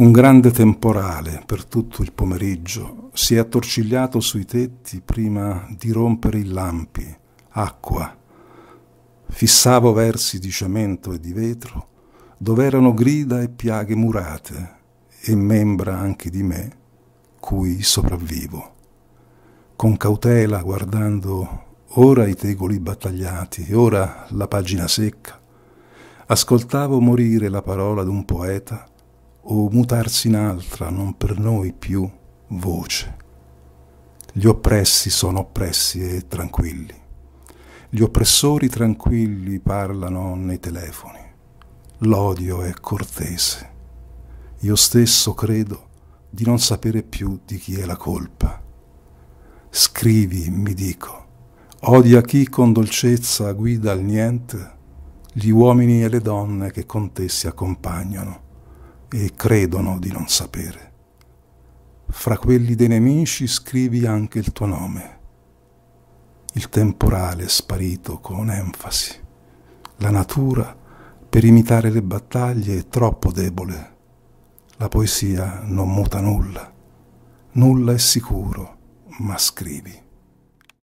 Un grande temporale per tutto il pomeriggio si è attorcigliato sui tetti prima di rompere i lampi, acqua. Fissavo versi di cemento e di vetro, dove erano grida e piaghe murate, e membra anche di me, cui sopravvivo. Con cautela guardando ora i tegoli battagliati, ora la pagina secca, ascoltavo morire la parola d'un poeta o mutarsi in altra, non per noi più voce. Gli oppressi sono oppressi e tranquilli. Gli oppressori tranquilli parlano nei telefoni. L'odio è cortese. Io stesso credo di non sapere più di chi è la colpa. Scrivi, mi dico, odia chi con dolcezza guida al niente, gli uomini e le donne che con te si accompagnano e credono di non sapere. Fra quelli dei nemici scrivi anche il tuo nome. Il temporale è sparito con enfasi. La natura, per imitare le battaglie, è troppo debole. La poesia non muta nulla. Nulla è sicuro, ma scrivi.